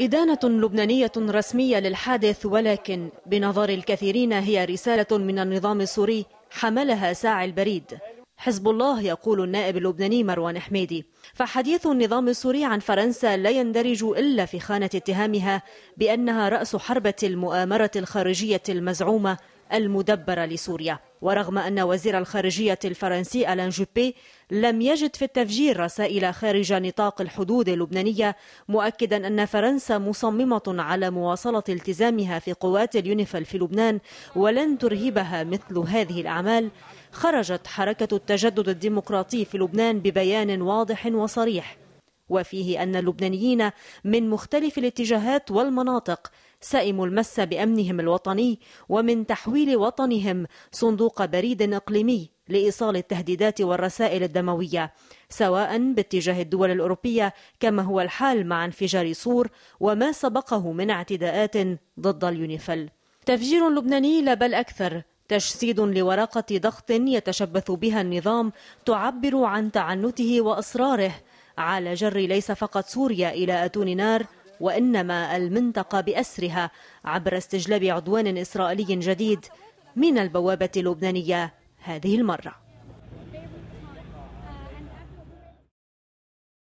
إدانة لبنانية رسمية للحادث ولكن بنظر الكثيرين هي رسالة من النظام السوري حملها ساعي البريد حزب الله يقول النائب اللبناني مروان حميدي فحديث النظام السوري عن فرنسا لا يندرج إلا في خانة اتهامها بأنها رأس حربة المؤامرة الخارجية المزعومة المدبرة لسوريا ورغم أن وزير الخارجية الفرنسي ألان جوبي لم يجد في التفجير رسائل خارج نطاق الحدود اللبنانية مؤكدا أن فرنسا مصممة على مواصلة التزامها في قوات اليونيفل في لبنان ولن ترهبها مثل هذه الأعمال خرجت حركة التجدد الديمقراطي في لبنان ببيان واضح وصريح وفيه أن اللبنانيين من مختلف الاتجاهات والمناطق سئموا المس بأمنهم الوطني ومن تحويل وطنهم صندوق بريد إقليمي لإيصال التهديدات والرسائل الدموية سواء باتجاه الدول الأوروبية كما هو الحال مع انفجار سور وما سبقه من اعتداءات ضد اليونيفل تفجير لبناني لا بل أكثر تجسيد لورقة ضغط يتشبث بها النظام تعبر عن تعنته وإصراره على جر ليس فقط سوريا إلى أتون نار وإنما المنطقة بأسرها عبر استجلاب عدوان إسرائيلي جديد من البوابة اللبنانية هذه المرة